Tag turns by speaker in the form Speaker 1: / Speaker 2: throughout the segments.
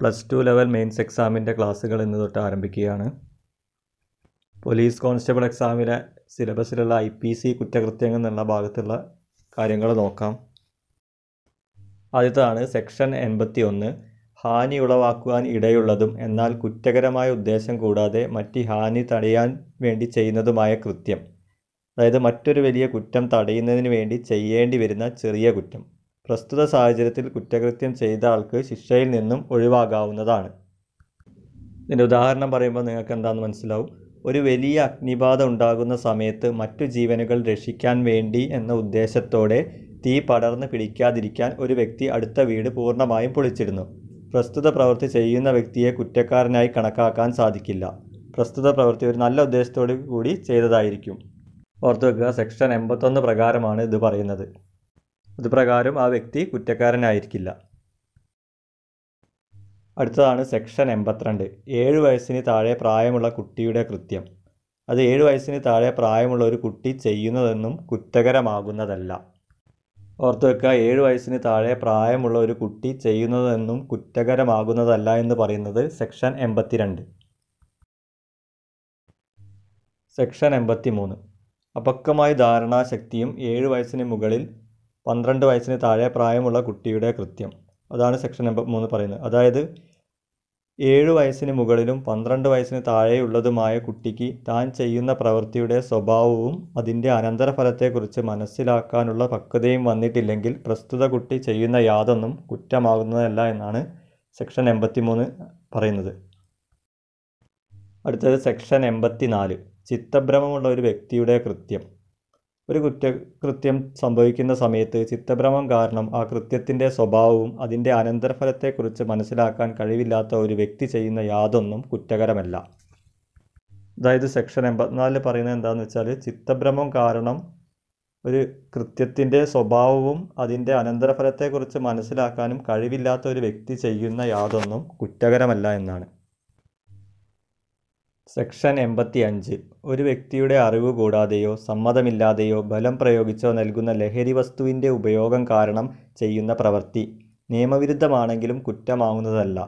Speaker 1: plus two level mains എക്സാമിൻ്റെ ക്ലാസ്സുകൾ ഇന്ന് തൊട്ട് ആരംഭിക്കുകയാണ് പോലീസ് കോൺസ്റ്റബിൾ എക്സാമിലെ സിലബസിലുള്ള ഐ പി സി കുറ്റകൃത്യങ്ങൾ എന്നുള്ള ഭാഗത്തുള്ള കാര്യങ്ങൾ നോക്കാം ആദ്യത്തതാണ് സെക്ഷൻ എൺപത്തി ഒന്ന് ഹാനി ഉളവാക്കുവാൻ ഇടയുള്ളതും എന്നാൽ കുറ്റകരമായ ഉദ്ദേശം കൂടാതെ മറ്റ് ഹാനി തടയാൻ വേണ്ടി ചെയ്യുന്നതുമായ കൃത്യം അതായത് മറ്റൊരു വലിയ കുറ്റം തടയുന്നതിന് വേണ്ടി ചെയ്യേണ്ടി വരുന്ന ചെറിയ കുറ്റം പ്രസ്തുത സാഹചര്യത്തിൽ കുറ്റകൃത്യം ചെയ്ത ആൾക്ക് ശിക്ഷയിൽ നിന്നും ഒഴിവാകാവുന്നതാണ് ഇതിൻ്റെ ഉദാഹരണം പറയുമ്പോൾ നിങ്ങൾക്ക് എന്താണെന്ന് മനസ്സിലാവും ഒരു വലിയ അഗ്നിബാധ ഉണ്ടാകുന്ന സമയത്ത് മറ്റു ജീവനുകൾ രക്ഷിക്കാൻ വേണ്ടി എന്ന ഉദ്ദേശത്തോടെ തീ പടർന്ന് പിടിക്കാതിരിക്കാൻ ഒരു വ്യക്തി അടുത്ത വീട് പൂർണ്ണമായും പൊളിച്ചിരുന്നു പ്രസ്തുത പ്രവൃത്തി ചെയ്യുന്ന വ്യക്തിയെ കുറ്റക്കാരനായി കണക്കാക്കാൻ സാധിക്കില്ല പ്രസ്തുത പ്രവൃത്തി ഒരു നല്ല ഉദ്ദേശത്തോടു കൂടി ചെയ്തതായിരിക്കും ഓർത്തു വെക്കുക സെക്ഷൻ എൺപത്തൊന്ന് പ്രകാരമാണ് ഇത് പറയുന്നത് അതുപ്രകാരം ആ വ്യക്തി കുറ്റക്കാരനായിരിക്കില്ല അടുത്തതാണ് സെക്ഷൻ എൺപത്തിരണ്ട് ഏഴ് വയസ്സിന് താഴെ പ്രായമുള്ള കുട്ടിയുടെ കൃത്യം അത് ഏഴ് വയസ്സിന് താഴെ പ്രായമുള്ള ഒരു കുട്ടി ചെയ്യുന്നതെന്നും കുറ്റകരമാകുന്നതല്ല ഓർത്തു ഏഴ് വയസ്സിന് താഴെ പ്രായമുള്ള ഒരു കുട്ടി ചെയ്യുന്നതെന്നും കുറ്റകരമാകുന്നതല്ല എന്ന് പറയുന്നത് സെക്ഷൻ എൺപത്തിരണ്ട് സെക്ഷൻ എൺപത്തി മൂന്ന് അപക്വമായ ധാരണാശക്തിയും ഏഴ് വയസ്സിന് മുകളിൽ പന്ത്രണ്ട് വയസ്സിന് താഴെ പ്രായമുള്ള കുട്ടിയുടെ കൃത്യം അതാണ് സെക്ഷൻ നമ്പർ മൂന്ന് പറയുന്നത് അതായത് ഏഴു വയസ്സിന് മുകളിലും പന്ത്രണ്ട് വയസ്സിന് താഴെയുള്ളതുമായ കുട്ടിക്ക് താൻ ചെയ്യുന്ന പ്രവൃത്തിയുടെ സ്വഭാവവും അതിൻ്റെ അനന്തരഫലത്തെക്കുറിച്ച് മനസ്സിലാക്കാനുള്ള പക്വതയും വന്നിട്ടില്ലെങ്കിൽ പ്രസ്തുത കുട്ടി ചെയ്യുന്ന യാതൊന്നും കുറ്റമാകുന്നതല്ല എന്നാണ് സെക്ഷൻ എൺപത്തി മൂന്ന് പറയുന്നത് അടുത്തത് സെക്ഷൻ എൺപത്തി നാല് ചിത്തഭ്രമമുള്ള ഒരു വ്യക്തിയുടെ കൃത്യം ഒരു കുറ്റകൃത്യം സംഭവിക്കുന്ന സമയത്ത് ചിത്തഭ്രമം കാരണം ആ കൃത്യത്തിൻ്റെ സ്വഭാവവും അതിൻ്റെ അനന്തരഫലത്തെക്കുറിച്ച് മനസ്സിലാക്കാൻ കഴിവില്ലാത്ത ഒരു വ്യക്തി ചെയ്യുന്ന യാതൊന്നും കുറ്റകരമല്ല അതായത് സെക്ഷൻ എൺപത്തിനാലിൽ പറയുന്നത് എന്താണെന്ന് വെച്ചാൽ ചിത്തഭ്രമം കാരണം ഒരു കൃത്യത്തിൻ്റെ സ്വഭാവവും അതിൻ്റെ അനന്തരഫലത്തെക്കുറിച്ച് മനസ്സിലാക്കാനും കഴിവില്ലാത്ത ഒരു വ്യക്തി ചെയ്യുന്ന യാതൊന്നും കുറ്റകരമല്ല എന്നാണ് സെക്ഷൻ എൺപത്തി അഞ്ച് ഒരു വ്യക്തിയുടെ അറിവ് കൂടാതെയോ സമ്മതമില്ലാതെയോ ബലം പ്രയോഗിച്ചോ നൽകുന്ന ലഹരി വസ്തുവിൻ്റെ ഉപയോഗം കാരണം ചെയ്യുന്ന പ്രവൃത്തി നിയമവിരുദ്ധമാണെങ്കിലും കുറ്റമാകുന്നതല്ല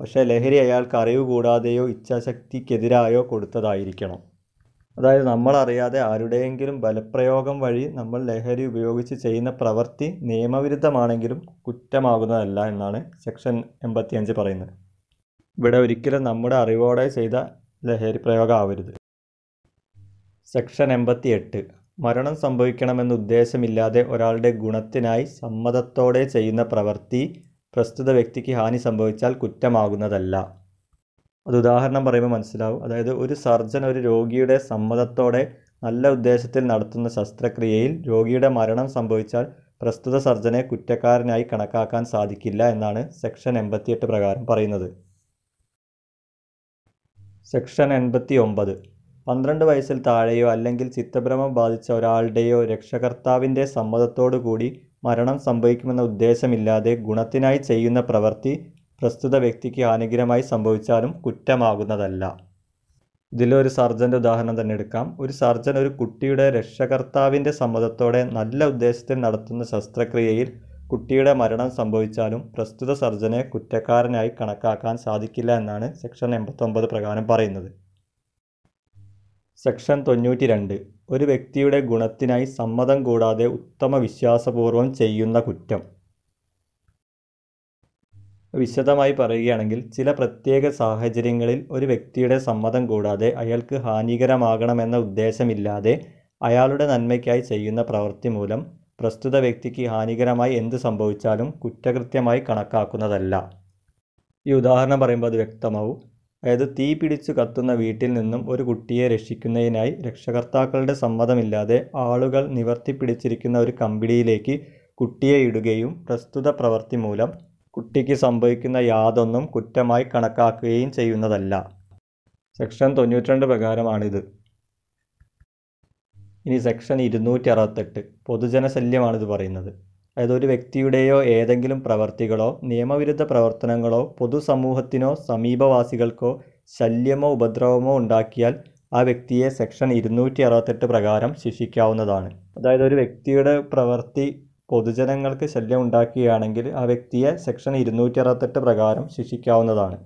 Speaker 1: പക്ഷേ ലഹരി അയാൾക്ക് അറിവ് കൂടാതെയോ ഇച്ഛാശക്തിക്കെതിരായോ കൊടുത്തതായിരിക്കണം അതായത് നമ്മളറിയാതെ ആരുടെയെങ്കിലും ബലപ്രയോഗം വഴി നമ്മൾ ലഹരി ഉപയോഗിച്ച് ചെയ്യുന്ന പ്രവൃത്തി നിയമവിരുദ്ധമാണെങ്കിലും കുറ്റമാകുന്നതല്ല എന്നാണ് സെക്ഷൻ എൺപത്തിയഞ്ച് പറയുന്നത് ഇവിടെ ഒരിക്കലും നമ്മുടെ അറിവോടെ ചെയ്ത ലഹരി പ്രയോഗം ആവരുത് സെക്ഷൻ എട്ട് മരണം സംഭവിക്കണമെന്ന് ഉദ്ദേശമില്ലാതെ ഒരാളുടെ ഗുണത്തിനായി സമ്മതത്തോടെ ചെയ്യുന്ന പ്രവൃത്തി പ്രസ്തുത വ്യക്തിക്ക് ഹാനി സംഭവിച്ചാൽ കുറ്റമാകുന്നതല്ല അത് ഉദാഹരണം പറയുമ്പോൾ മനസ്സിലാവും അതായത് ഒരു സർജൻ ഒരു രോഗിയുടെ സമ്മതത്തോടെ നല്ല ഉദ്ദേശത്തിൽ നടത്തുന്ന ശസ്ത്രക്രിയയിൽ രോഗിയുടെ മരണം സംഭവിച്ചാൽ പ്രസ്തുത സർജനെ കുറ്റക്കാരനായി കണക്കാക്കാൻ സാധിക്കില്ല എന്നാണ് സെക്ഷൻ എൺപത്തിയെട്ട് പ്രകാരം പറയുന്നത് സെക്ഷൻ എൺപത്തി ഒമ്പത് പന്ത്രണ്ട് വയസ്സിൽ താഴെയോ അല്ലെങ്കിൽ ചിത്തഭ്രമം ബാധിച്ച ഒരാളുടെയോ രക്ഷകർത്താവിൻ്റെ കൂടി മരണം സംഭവിക്കുമെന്ന ഉദ്ദേശമില്ലാതെ ഗുണത്തിനായി ചെയ്യുന്ന പ്രവൃത്തി പ്രസ്തുത വ്യക്തിക്ക് അനുഗ്രഹമായി സംഭവിച്ചാലും കുറ്റമാകുന്നതല്ല ഇതിലൊരു സർജൻ്റെ ഉദാഹരണം തന്നെ എടുക്കാം ഒരു സർജൻ ഒരു കുട്ടിയുടെ രക്ഷകർത്താവിൻ്റെ സമ്മതത്തോടെ നല്ല ഉദ്ദേശത്തിൽ നടത്തുന്ന ശസ്ത്രക്രിയയിൽ കുട്ടിയുടെ മരണം സംഭവിച്ചാലും പ്രസ്തുത സർജനെ കുറ്റക്കാരനായി കണക്കാക്കാൻ സാധിക്കില്ല എന്നാണ് സെക്ഷൻ എൺപത്തൊമ്പത് പ്രകാരം പറയുന്നത് സെക്ഷൻ തൊണ്ണൂറ്റി രണ്ട് ഒരു വ്യക്തിയുടെ ഗുണത്തിനായി സമ്മതം കൂടാതെ ഉത്തമ വിശ്വാസപൂർവ്വം ചെയ്യുന്ന കുറ്റം വിശദമായി പറയുകയാണെങ്കിൽ ചില പ്രത്യേക സാഹചര്യങ്ങളിൽ ഒരു വ്യക്തിയുടെ സമ്മതം കൂടാതെ അയാൾക്ക് ഹാനികരമാകണമെന്ന ഉദ്ദേശമില്ലാതെ അയാളുടെ നന്മയ്ക്കായി ചെയ്യുന്ന പ്രവൃത്തി മൂലം പ്രസ്തുത വ്യക്തിക്ക് ഹാനികരമായി എന്ത് സംഭവിച്ചാലും കുറ്റകൃത്യമായി കണക്കാക്കുന്നതല്ല ഈ ഉദാഹരണം പറയുമ്പോൾ അത് വ്യക്തമാവും അതായത് തീ പിടിച്ചു കത്തുന്ന വീട്ടിൽ നിന്നും ഒരു കുട്ടിയെ രക്ഷിക്കുന്നതിനായി രക്ഷകർത്താക്കളുടെ സമ്മതമില്ലാതെ ആളുകൾ നിവർത്തിപ്പിടിച്ചിരിക്കുന്ന ഒരു കമ്പിടിയിലേക്ക് കുട്ടിയെ ഇടുകയും പ്രസ്തുത പ്രവൃത്തി മൂലം കുട്ടിക്ക് സംഭവിക്കുന്ന യാതൊന്നും കുറ്റമായി കണക്കാക്കുകയും ചെയ്യുന്നതല്ല സെക്ഷൻ രണ്ട് പ്രകാരമാണിത് ഇനി സെക്ഷൻ ഇരുന്നൂറ്റി അറുപത്തെട്ട് പൊതുജനശല്യമാണിത് പറയുന്നത് അതായത് ഒരു വ്യക്തിയുടെയോ ഏതെങ്കിലും പ്രവർത്തികളോ നിയമവിരുദ്ധ പ്രവർത്തനങ്ങളോ പൊതുസമൂഹത്തിനോ സമീപവാസികൾക്കോ ശല്യമോ ഉപദ്രവമോ ഉണ്ടാക്കിയാൽ ആ വ്യക്തിയെ സെക്ഷൻ ഇരുന്നൂറ്റി അറുപത്തെട്ട് പ്രകാരം ശിക്ഷിക്കാവുന്നതാണ് അതായത് ഒരു വ്യക്തിയുടെ പ്രവൃത്തി പൊതുജനങ്ങൾക്ക് ശല്യം ഉണ്ടാക്കുകയാണെങ്കിൽ ആ വ്യക്തിയെ സെക്ഷൻ ഇരുന്നൂറ്റി അറുപത്തെട്ട് പ്രകാരം ശിക്ഷിക്കാവുന്നതാണ്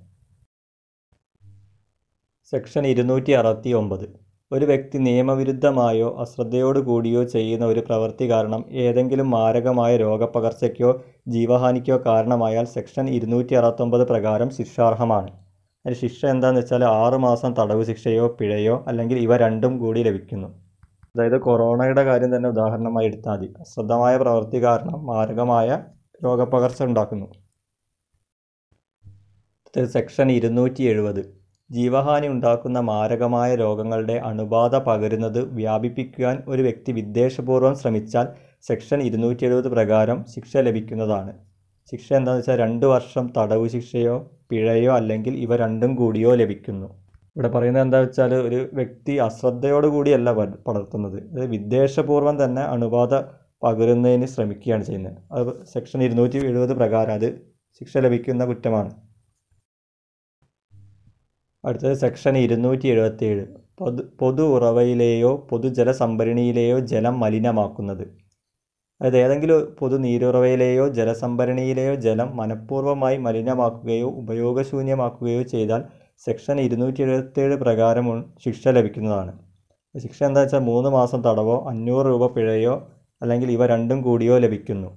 Speaker 1: സെക്ഷൻ ഇരുന്നൂറ്റി അറുപത്തി ഒമ്പത് ഒരു വ്യക്തി നിയമവിരുദ്ധമായോ അശ്രദ്ധയോടുകൂടിയോ ചെയ്യുന്ന ഒരു പ്രവൃത്തി കാരണം ഏതെങ്കിലും മാരകമായ രോഗപ്പകർച്ചയ്ക്കോ ജീവഹാനിക്കോ കാരണമായാൽ സെക്ഷൻ ഇരുന്നൂറ്റി അറുപത്തൊമ്പത് പ്രകാരം ശിക്ഷാർഹമാണ് അതിന് ശിക്ഷ എന്താണെന്ന് വെച്ചാൽ ആറുമാസം മാസം തടവ് ശിക്ഷയോ പിഴയോ അല്ലെങ്കിൽ ഇവ രണ്ടും കൂടി ലഭിക്കുന്നു അതായത് കൊറോണയുടെ കാര്യം തന്നെ ഉദാഹരണമായി എടുത്താൽ മതി അശ്രദ്ധമായ പ്രവൃത്തി കാരണം മാരകമായ രോഗപ്പകർച്ച ഉണ്ടാക്കുന്നു സെക്ഷൻ ഇരുന്നൂറ്റി എഴുപത് ജീവഹാനി ഉണ്ടാക്കുന്ന മാരകമായ രോഗങ്ങളുടെ അണുബാധ പകരുന്നത് വ്യാപിപ്പിക്കുവാൻ ഒരു വ്യക്തി വിദ്വേഷപൂർവ്വം ശ്രമിച്ചാൽ സെക്ഷൻ ഇരുന്നൂറ്റി എഴുപത് പ്രകാരം ശിക്ഷ ലഭിക്കുന്നതാണ് ശിക്ഷ എന്താണെന്ന് വെച്ചാൽ രണ്ട് വർഷം തടവ് ശിക്ഷയോ പിഴയോ അല്ലെങ്കിൽ ഇവ രണ്ടും കൂടിയോ ലഭിക്കുന്നു ഇവിടെ പറയുന്നത് എന്താ വെച്ചാൽ ഒരു വ്യക്തി അശ്രദ്ധയോടുകൂടിയല്ല പടർത്തുന്നത് അത് വിദ്വേഷപൂർവ്വം തന്നെ അണുബാധ പകരുന്നതിന് ശ്രമിക്കുകയാണ് ചെയ്യുന്നത് അത് സെക്ഷൻ ഇരുന്നൂറ്റി എഴുപത് പ്രകാരം അത് ശിക്ഷ ലഭിക്കുന്ന കുറ്റമാണ് അടുത്തത് സെക്ഷൻ ഇരുന്നൂറ്റി എഴുപത്തേഴ് പൊതു പൊതു ഉറവയിലെയോ പൊതുജല സംഭരണിയിലെയോ ജലം മലിനമാക്കുന്നത് അതായത് ഏതെങ്കിലും പൊതു നീരുറവയിലെയോ ജലസംഭരണിയിലെയോ ജലം മനഃപൂർവ്വമായി മലിനമാക്കുകയോ ഉപയോഗശൂന്യമാക്കുകയോ ചെയ്താൽ സെക്ഷൻ ഇരുന്നൂറ്റി എഴുപത്തേഴ് പ്രകാരം ശിക്ഷ ലഭിക്കുന്നതാണ് ശിക്ഷ എന്താ വെച്ചാൽ മൂന്ന് മാസം തടവോ അഞ്ഞൂറ് രൂപ പിഴയോ അല്ലെങ്കിൽ ഇവ രണ്ടും കൂടിയോ ലഭിക്കുന്നു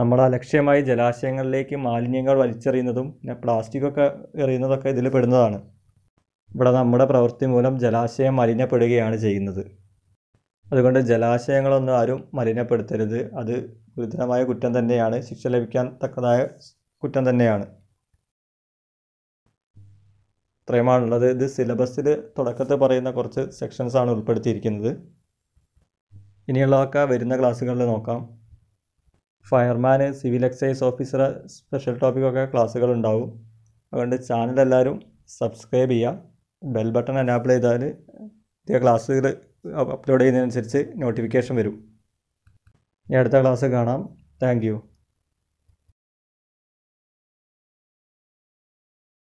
Speaker 1: നമ്മൾ അലക്ഷ്യമായി ജലാശയങ്ങളിലേക്ക് മാലിന്യങ്ങൾ വലിച്ചെറിയുന്നതും പിന്നെ പ്ലാസ്റ്റിക്കൊക്കെ എറിയുന്നതൊക്കെ ഇതിൽ പെടുന്നതാണ് ഇവിടെ നമ്മുടെ പ്രവൃത്തി മൂലം ജലാശയം മലിനപ്പെടുകയാണ് ചെയ്യുന്നത് അതുകൊണ്ട് ജലാശയങ്ങളൊന്നും ആരും മലിനപ്പെടുത്തരുത് അത് ഗുരുതരമായ കുറ്റം തന്നെയാണ് ശിക്ഷ ലഭിക്കാൻ തക്കതായ കുറ്റം തന്നെയാണ് ഇത്രയുമാണുള്ളത് ഇത് സിലബസിൽ തുടക്കത്തിൽ പറയുന്ന കുറച്ച് സെക്ഷൻസാണ് ഉൾപ്പെടുത്തിയിരിക്കുന്നത് ഇനിയുള്ളതൊക്കെ വരുന്ന ക്ലാസ്സുകളിൽ നോക്കാം ഫയർമാന് സിവിൽ എക്സൈസ് ഓഫീസർ സ്പെഷ്യൽ ടോപ്പിക്കൊക്കെ ക്ലാസ്സുകൾ ഉണ്ടാവും അതുകൊണ്ട് ചാനൽ എല്ലാവരും സബ്സ്ക്രൈബ് ചെയ്യുക ബെൽ ബട്ടൺ അനാബിൾ ചെയ്താൽ പുതിയ ക്ലാസ്സുകൾ അപ്ലോഡ് ചെയ്യുന്നതിനനുസരിച്ച് നോട്ടിഫിക്കേഷൻ വരും ഇനി അടുത്ത ക്ലാസ് കാണാം താങ്ക്